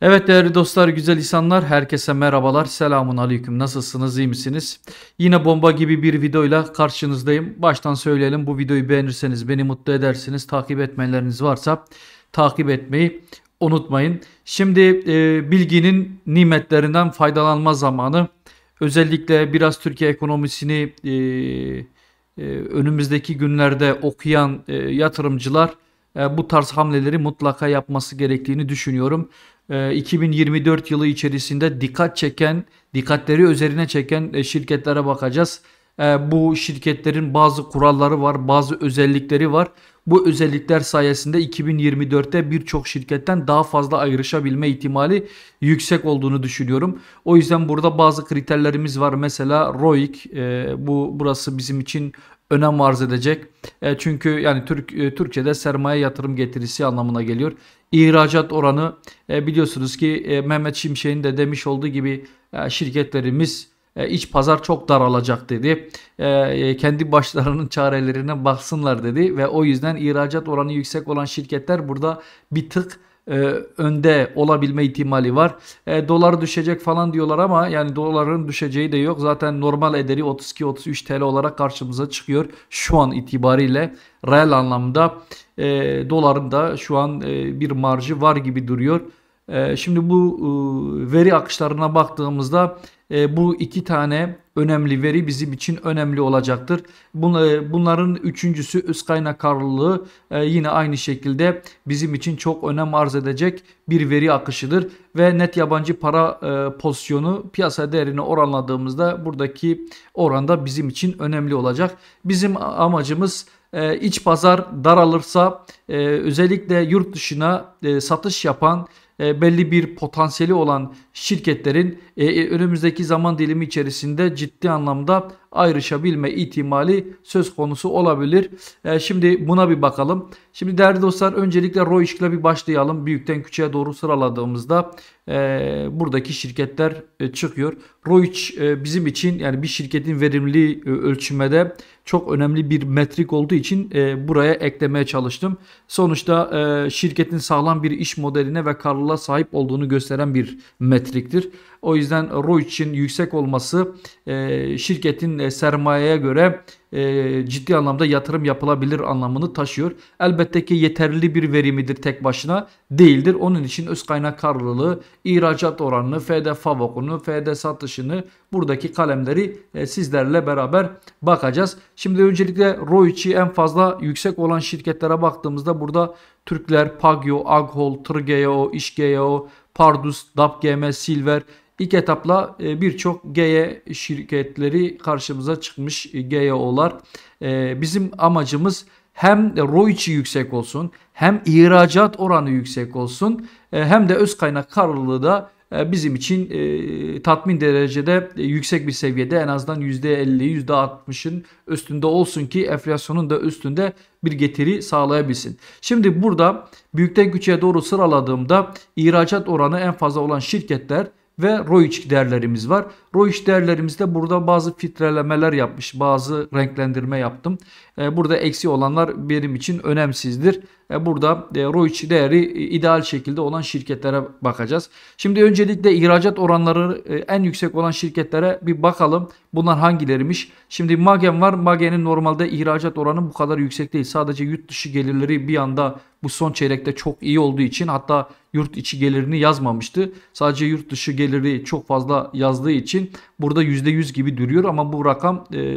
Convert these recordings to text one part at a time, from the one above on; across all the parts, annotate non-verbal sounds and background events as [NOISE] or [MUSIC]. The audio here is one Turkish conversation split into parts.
Evet değerli dostlar, güzel insanlar, herkese merhabalar, selamun aleyküm, nasılsınız, iyi misiniz? Yine bomba gibi bir videoyla karşınızdayım. Baştan söyleyelim, bu videoyu beğenirseniz beni mutlu edersiniz, takip etmeleriniz varsa takip etmeyi unutmayın. Şimdi e, bilginin nimetlerinden faydalanma zamanı. Özellikle biraz Türkiye ekonomisini e, e, önümüzdeki günlerde okuyan e, yatırımcılar, e, bu tarz hamleleri mutlaka yapması gerektiğini düşünüyorum. 2024 ee, yılı içerisinde dikkat çeken, dikkatleri üzerine çeken e, şirketlere bakacağız. Ee, bu şirketlerin bazı kuralları var, bazı özellikleri var. Bu özellikler sayesinde 2024'te birçok şirketten daha fazla ayrışabilme ihtimali yüksek olduğunu düşünüyorum. O yüzden burada bazı kriterlerimiz var. Mesela ROIC e, bu burası bizim için önem arz edecek. E, çünkü yani Türk e, Türkçe'de sermaye yatırım getirisi anlamına geliyor. İhracat oranı e, biliyorsunuz ki e, Mehmet Şimşek'in de demiş olduğu gibi e, şirketlerimiz e, iç pazar çok daralacak dedi. E, e, kendi başlarının çarelerine baksınlar dedi ve o yüzden ihracat oranı yüksek olan şirketler burada bir tık önde olabilme ihtimali var. E, dolar düşecek falan diyorlar ama yani doların düşeceği de yok. Zaten normal ederi 32-33 TL olarak karşımıza çıkıyor şu an itibariyle. Reel anlamda e, doların da şu an e, bir marjı var gibi duruyor. E, şimdi bu e, veri akışlarına baktığımızda e, bu iki tane önemli veri bizim için önemli olacaktır. E, bunların üçüncüsü öz kaynak karlılığı e, yine aynı şekilde bizim için çok önem arz edecek bir veri akışıdır. Ve net yabancı para pozisyonu piyasa değerine oranladığımızda buradaki oranda bizim için önemli olacak. Bizim amacımız iç pazar daralırsa özellikle yurt dışına satış yapan e, belli bir potansiyeli olan şirketlerin e, e, önümüzdeki zaman dilimi içerisinde ciddi anlamda ayrışabilme ihtimali söz konusu olabilir. E, şimdi buna bir bakalım. Şimdi değerli dostlar öncelikle ROI ile bir başlayalım. Büyükten küçüğe doğru sıraladığımızda e, buradaki şirketler e, çıkıyor. ROI e, bizim için yani bir şirketin verimli e, ölçümede çok önemli bir metrik olduğu için e, buraya eklemeye çalıştım. Sonuçta e, şirketin sağlam bir iş modeline ve karlılığa sahip olduğunu gösteren bir metriktir. O yüzden için yüksek olması e, şirketin e, sermayeye göre e, ciddi anlamda yatırım yapılabilir anlamını taşıyor. Elbette ki yeterli bir verimidir tek başına değildir. Onun için öz kaynak karlılığı, ihracat oranını, FD favokunu, FD satışını buradaki kalemleri sizlerle beraber bakacağız. Şimdi öncelikle ROIC'i en fazla yüksek olan şirketlere baktığımızda burada Türkler, Pagyo, Aghol, Trgeo, İşgeo, Pardus, DAPGM, Silver İlk etapla e, birçok GE şirketleri karşımıza çıkmış e, GEO'lar. E, bizim amacımız hem ROIC'i yüksek olsun, hem ihracat oranı yüksek olsun, hem de öz kaynak karlılığı da bizim için tatmin derecede yüksek bir seviyede en azından %50, %60'ın üstünde olsun ki enflasyonun da üstünde bir getiri sağlayabilsin. Şimdi burada büyükten küçüğe doğru sıraladığımda ihracat oranı en fazla olan şirketler ve ROIC değerlerimiz var. ROIC değerlerimizde burada bazı filtrelemeler yapmış, bazı renklendirme yaptım. E, burada eksi olanlar benim için önemsizdir. E, burada e, ROIC değeri ideal şekilde olan şirketlere bakacağız. Şimdi öncelikle ihracat oranları en yüksek olan şirketlere bir bakalım. Bunlar hangilerimiş? Şimdi Magen var. Magen'in normalde ihracat oranı bu kadar yüksek değil. Sadece yurt dışı gelirleri bir anda bu son çeyrekte çok iyi olduğu için hatta yurt içi gelirini yazmamıştı. Sadece yurt dışı geliri çok fazla yazdığı için burada %100 gibi duruyor ama bu rakam e,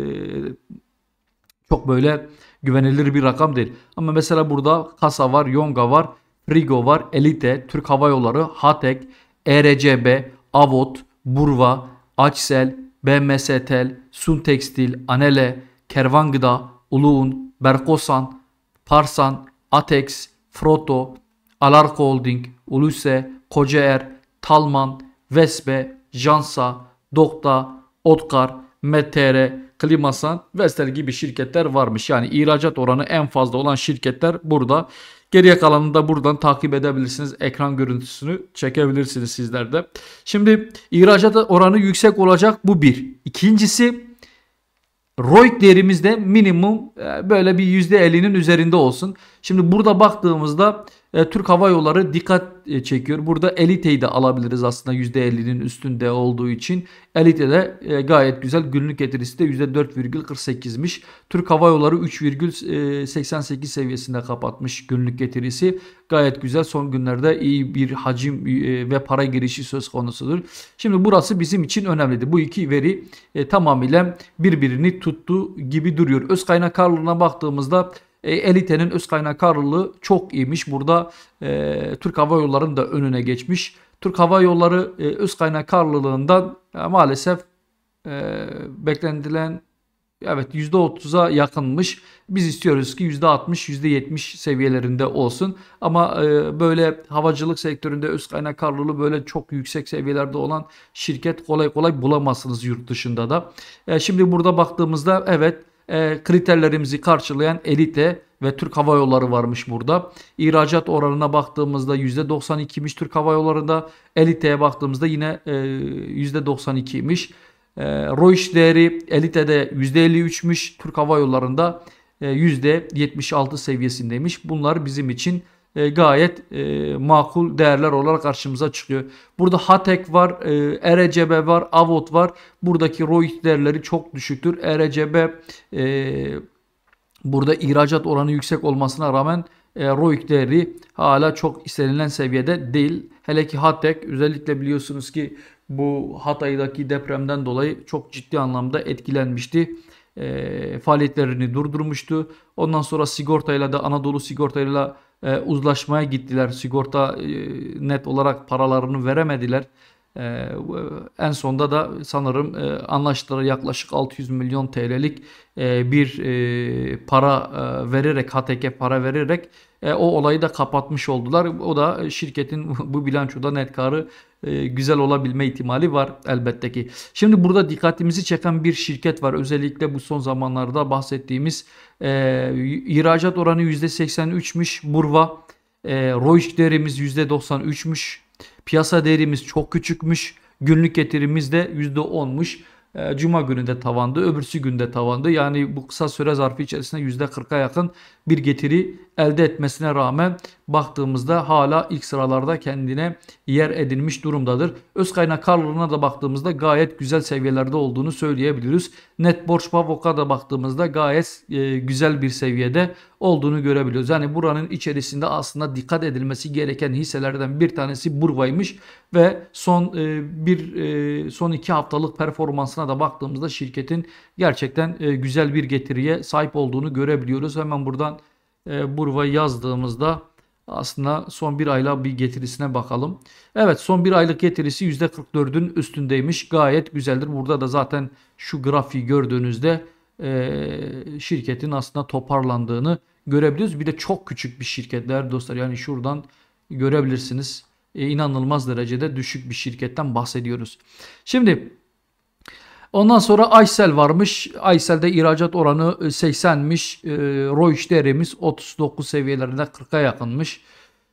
çok böyle güvenilir bir rakam değil. Ama mesela burada Kasa var, Yonga var, Frigo var, Elite, Türk Hava Yolları, Hatek, ERCB, Avot, Burva, Açsel, BMSTL, Sun Tekstil, Anele, Kervan Gıda, Uluğun, Berkosan, Parsan, Atex, Frotto, Alarko Holding, Uluse, Kocaer, Talman, Vespe, Jansa, Dokta, Otkar, MTR, Klimasan, Vestel gibi şirketler varmış. Yani ihracat oranı en fazla olan şirketler burada. Geriye kalanını da buradan takip edebilirsiniz. Ekran görüntüsünü çekebilirsiniz sizler de. Şimdi ihracat oranı yüksek olacak bu bir. İkincisi ROIC değerimiz de minimum e, böyle bir %50'nin üzerinde olsun. Şimdi burada baktığımızda e, Türk Hava Yolları dikkat e, çekiyor. Burada Elite'yi de alabiliriz aslında %50'nin üstünde olduğu için. Elite de e, gayet güzel. Günlük getirisi de %4,48'miş. Türk Hava Yolları 3,88 seviyesinde kapatmış günlük getirisi. Gayet güzel. Son günlerde iyi bir hacim ve para girişi söz konusudur. Şimdi burası bizim için önemliydi. Bu iki veri tamamıyla birbirini tuttu gibi duruyor. Öz kaynak karlılığına baktığımızda e, elitenin öz kaynak karlılığı çok iyiymiş. Burada e, Türk Hava Yolları'nın da önüne geçmiş. Türk Hava Yolları e, öz kaynak karlılığından e, maalesef e, beklenilen Evet %30'a yakınmış. Biz istiyoruz ki %60, %70 seviyelerinde olsun. Ama e, böyle havacılık sektöründe öz kaynak karlılığı böyle çok yüksek seviyelerde olan şirket kolay kolay bulamazsınız yurt dışında da. E, şimdi burada baktığımızda evet e, kriterlerimizi karşılayan Elite ve Türk Hava Yolları varmış burada. İhracat oranına baktığımızda %92'miş Türk Hava Yolları'nda. Elite'ye baktığımızda yine e, %92'miş. E, ROIŞ değeri Elite'de %53'müş. Türk Hava Yolları'nda %76 e, seviyesindeymiş. Bunlar bizim için e, gayet e, makul değerler olarak karşımıza çıkıyor. Burada Hatek var, e, Erecebe var, Avot var. Buradaki roit değerleri çok düşüktür. Erecebe e, burada ihracat oranı yüksek olmasına rağmen e, ROIC değeri hala çok istenilen seviyede değil. Hele ki Hatek özellikle biliyorsunuz ki bu Hatay'daki depremden dolayı çok ciddi anlamda etkilenmişti. E, faaliyetlerini durdurmuştu. Ondan sonra sigortayla da Anadolu sigortayla ee, uzlaşmaya gittiler. Sigorta e, net olarak paralarını veremediler. Ee, en sonda da sanırım e, anlaştılar yaklaşık 600 milyon TL'lik e, bir e, para e, vererek HTK para vererek e, o olayı da kapatmış oldular. O da şirketin [LAUGHS] bu bilançoda net karı e, güzel olabilme ihtimali var elbette ki. Şimdi burada dikkatimizi çeken bir şirket var. Özellikle bu son zamanlarda bahsettiğimiz e, ihracat oranı %83'müş Burva. E, ROİK değerimiz %93'müş Piyasa değerimiz çok küçükmüş. Günlük getirimiz de %10'muş. Ee, cuma günü de tavandı, öbürsü günde tavandı. Yani bu kısa süre zarfı içerisinde %40'a yakın bir getiri elde etmesine rağmen baktığımızda hala ilk sıralarda kendine yer edinmiş durumdadır. Öz kaynak karlılığına da baktığımızda gayet güzel seviyelerde olduğunu söyleyebiliriz. Net borç pavoka da baktığımızda gayet e, güzel bir seviyede olduğunu görebiliyoruz. Yani buranın içerisinde aslında dikkat edilmesi gereken hisselerden bir tanesi Burva'ymış ve son e, bir e, son iki haftalık performansına da baktığımızda şirketin gerçekten e, güzel bir getiriye sahip olduğunu görebiliyoruz. Hemen buradan ee, Burva yazdığımızda aslında son bir ayla bir getirisine bakalım. Evet son bir aylık getirisi %44'ün üstündeymiş. Gayet güzeldir. Burada da zaten şu grafiği gördüğünüzde e, şirketin aslında toparlandığını görebiliyoruz. Bir de çok küçük bir şirketler dostlar. Yani şuradan görebilirsiniz. E, inanılmaz derecede düşük bir şirketten bahsediyoruz. Şimdi Ondan sonra Aysel varmış. Aysel'de ihracat oranı 80'miş. E, e, Royce değerimiz 39 seviyelerinde 40'a yakınmış.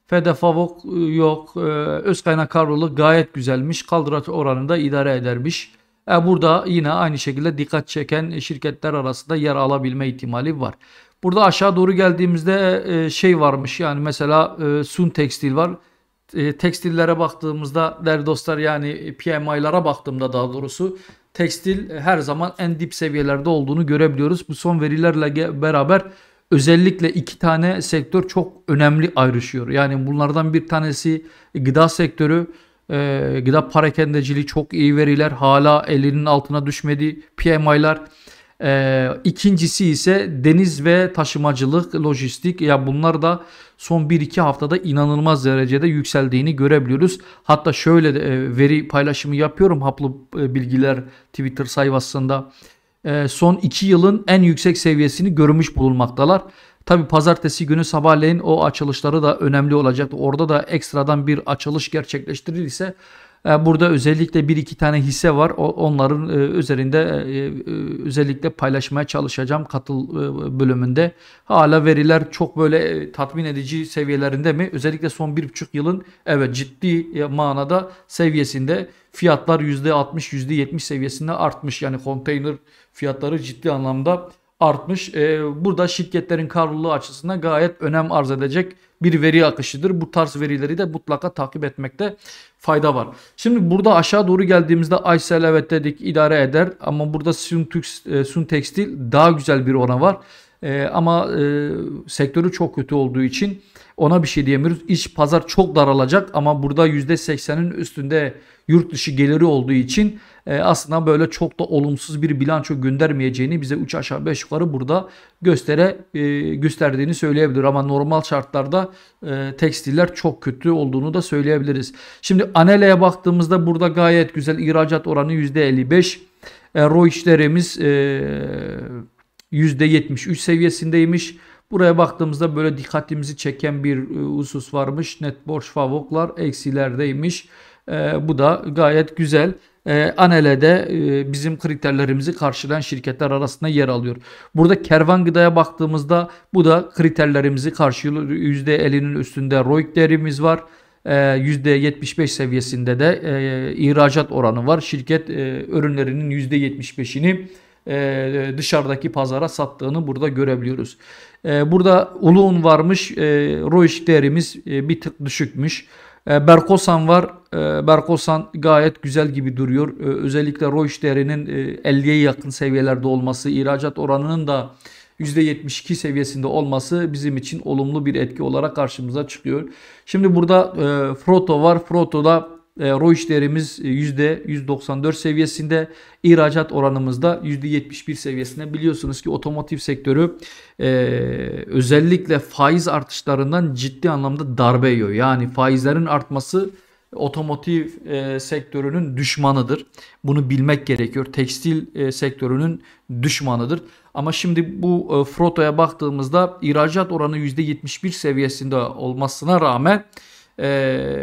Fede e, yok. E, öz kaynak kavrulu gayet güzelmiş. Kaldıraç oranında idare edermiş. E, burada yine aynı şekilde dikkat çeken şirketler arasında yer alabilme ihtimali var. Burada aşağı doğru geldiğimizde e, şey varmış yani mesela e, Sun Tekstil var. E, tekstillere baktığımızda değerli dostlar yani PMI'lara baktığımda daha doğrusu tekstil e, her zaman en dip seviyelerde olduğunu görebiliyoruz. Bu son verilerle beraber özellikle iki tane sektör çok önemli ayrışıyor. Yani bunlardan bir tanesi gıda sektörü. E, gıda parakendeciliği çok iyi veriler. Hala elinin altına düşmedi PMI'lar. E, ikincisi ise deniz ve taşımacılık, lojistik. Ya bunlar da son 1-2 haftada inanılmaz derecede yükseldiğini görebiliyoruz. Hatta şöyle de e, veri paylaşımı yapıyorum Haplı e, Bilgiler Twitter sayfasında. E, son 2 yılın en yüksek seviyesini görmüş bulunmaktalar. Tabi pazartesi günü sabahleyin o açılışları da önemli olacak. Orada da ekstradan bir açılış gerçekleştirilirse e, burada özellikle bir iki tane hisse var. Onların e, üzerinde e, özellikle paylaşmaya çalışacağım katıl bölümünde. Hala veriler çok böyle tatmin edici seviyelerinde mi? Özellikle son bir buçuk yılın evet ciddi manada seviyesinde fiyatlar %60 %70 seviyesinde artmış. Yani konteyner fiyatları ciddi anlamda artmış. Burada şirketlerin karlılığı açısından gayet önem arz edecek bir veri akışıdır. Bu tarz verileri de mutlaka takip etmekte fayda var. Şimdi burada aşağı doğru geldiğimizde Aysel evet dedik idare eder ama burada Sun Tekstil e, daha güzel bir ona var. E, ama e, sektörü çok kötü olduğu için ona bir şey diyemiyoruz. İç pazar çok daralacak ama burada %80'in üstünde yurt dışı geliri olduğu için e, aslında böyle çok da olumsuz bir bilanço göndermeyeceğini bize 3 aşağı 5 yukarı burada göstere e, gösterdiğini söyleyebilir. Ama normal şartlarda e, tekstiller çok kötü olduğunu da söyleyebiliriz. Şimdi Anele'ye baktığımızda burada gayet güzel ihracat oranı %55. E, işlerimiz e, %73 seviyesindeymiş. Buraya baktığımızda böyle dikkatimizi çeken bir e, husus varmış. Net borç favoklar eksilerdeymiş. E, bu da gayet güzel e, ee, Anele'de e, bizim kriterlerimizi karşılayan şirketler arasında yer alıyor. Burada kervan gıdaya baktığımızda bu da kriterlerimizi karşılıyor. %50'nin üstünde ROIC değerimiz var. E, ee, %75 seviyesinde de e, ihracat oranı var. Şirket e, ürünlerinin %75'ini e, dışarıdaki pazara sattığını burada görebiliyoruz. E, burada uluğun varmış, e, ROIC değerimiz e, bir tık düşükmüş. Ee, Berkosan var. Ee, Berkosan gayet güzel gibi duruyor. Ee, özellikle ROIC değerinin 50'ye e, yakın seviyelerde olması, ihracat oranının da %72 seviyesinde olması bizim için olumlu bir etki olarak karşımıza çıkıyor. Şimdi burada e, Froto var. Froto'da e, ROİŞ değerimiz %194 e, seviyesinde, ihracat oranımız oranımızda %71 seviyesinde. Biliyorsunuz ki otomotiv sektörü e, özellikle faiz artışlarından ciddi anlamda darbe yiyor. Yani faizlerin artması otomotiv e, sektörünün düşmanıdır. Bunu bilmek gerekiyor. Tekstil sektörünün düşmanıdır. Ama şimdi bu e, Froto'ya baktığımızda ihracat oranı %71 seviyesinde olmasına rağmen ee, e,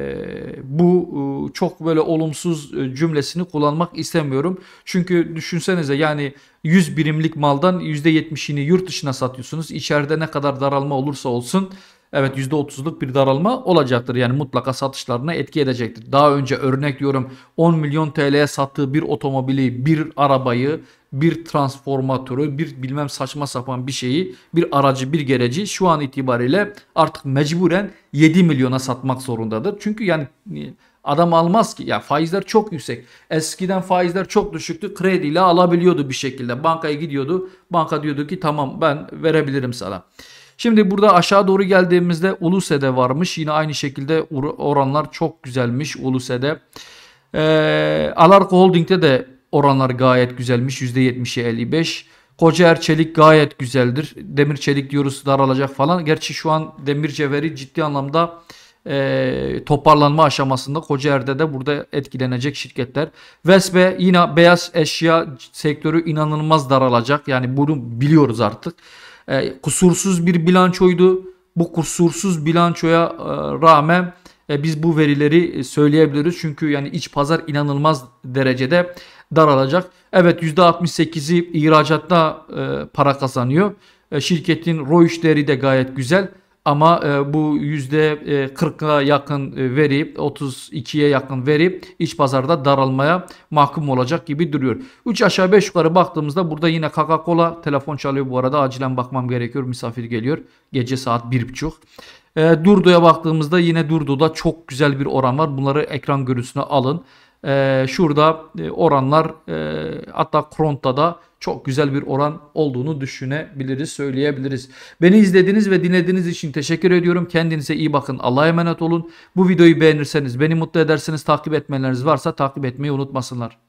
bu çok böyle olumsuz e, cümlesini kullanmak istemiyorum. Çünkü düşünsenize yani 100 birimlik maldan %70'ini yurt dışına satıyorsunuz. İçeride ne kadar daralma olursa olsun evet %30'luk bir daralma olacaktır. Yani mutlaka satışlarına etki edecektir. Daha önce örnek diyorum 10 milyon TL'ye sattığı bir otomobili, bir arabayı, bir transformatörü, bir bilmem saçma sapan bir şeyi, bir aracı, bir gereci şu an itibariyle artık mecburen 7 milyona satmak zorundadır. Çünkü yani e, Adam almaz ki. Ya faizler çok yüksek. Eskiden faizler çok düşüktü. Krediyle alabiliyordu bir şekilde. Bankaya gidiyordu. Banka diyordu ki tamam ben verebilirim sana. Şimdi burada aşağı doğru geldiğimizde Uluse'de varmış. Yine aynı şekilde oranlar çok güzelmiş Uluse'de. Ee, Alarko Holding'de de oranlar gayet güzelmiş. %70'e 55. Koca Çelik gayet güzeldir. Demir Çelik diyoruz daralacak falan. Gerçi şu an Demir Cevheri ciddi anlamda e, toparlanma aşamasında Kocaer'de de burada etkilenecek şirketler. Vesbe yine beyaz eşya sektörü inanılmaz daralacak. Yani bunu biliyoruz artık. E, kusursuz bir bilançoydu. Bu kusursuz bilançoya e, rağmen e, biz bu verileri e, söyleyebiliriz. Çünkü yani iç pazar inanılmaz derecede daralacak. Evet %68'i ihracatta e, para kazanıyor. E, şirketin ROI değeri de gayet güzel. Ama e, bu %40'a e, yakın e, verip 32'ye yakın verip iç pazarda daralmaya mahkum olacak gibi duruyor. 3 aşağı 5 yukarı baktığımızda burada yine Coca-Cola telefon çalıyor bu arada acilen bakmam gerekiyor misafir geliyor. Gece saat 1.30. E, Durduya baktığımızda yine Durdo'da çok güzel bir oran var. Bunları ekran görüntüsüne alın. E, şurada e, oranlar e, hatta Kront'ta çok güzel bir oran olduğunu düşünebiliriz, söyleyebiliriz. Beni izlediğiniz ve dinlediğiniz için teşekkür ediyorum. Kendinize iyi bakın. Allah'a emanet olun. Bu videoyu beğenirseniz, beni mutlu ederseniz takip etmeleriniz varsa takip etmeyi unutmasınlar.